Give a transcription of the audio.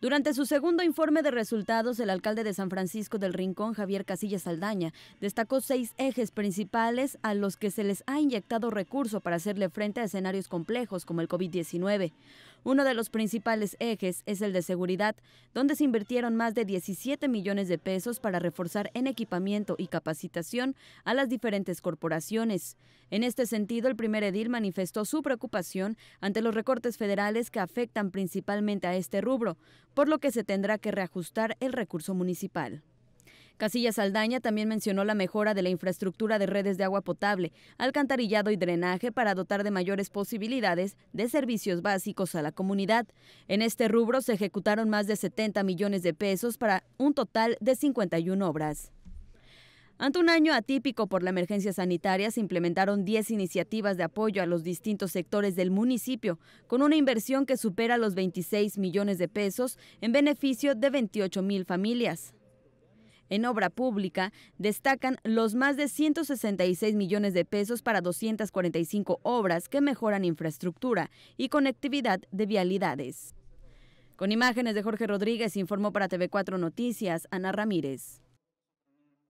Durante su segundo informe de resultados, el alcalde de San Francisco del Rincón, Javier Casillas Saldaña, destacó seis ejes principales a los que se les ha inyectado recurso para hacerle frente a escenarios complejos como el COVID-19. Uno de los principales ejes es el de seguridad, donde se invirtieron más de 17 millones de pesos para reforzar en equipamiento y capacitación a las diferentes corporaciones. En este sentido, el primer edil manifestó su preocupación ante los recortes federales que afectan principalmente a este rubro, por lo que se tendrá que reajustar el recurso municipal. Casilla Saldaña también mencionó la mejora de la infraestructura de redes de agua potable, alcantarillado y drenaje para dotar de mayores posibilidades de servicios básicos a la comunidad. En este rubro se ejecutaron más de 70 millones de pesos para un total de 51 obras. Ante un año atípico por la emergencia sanitaria, se implementaron 10 iniciativas de apoyo a los distintos sectores del municipio, con una inversión que supera los 26 millones de pesos en beneficio de 28 mil familias. En obra pública destacan los más de 166 millones de pesos para 245 obras que mejoran infraestructura y conectividad de vialidades. Con imágenes de Jorge Rodríguez informó para TV4 Noticias Ana Ramírez.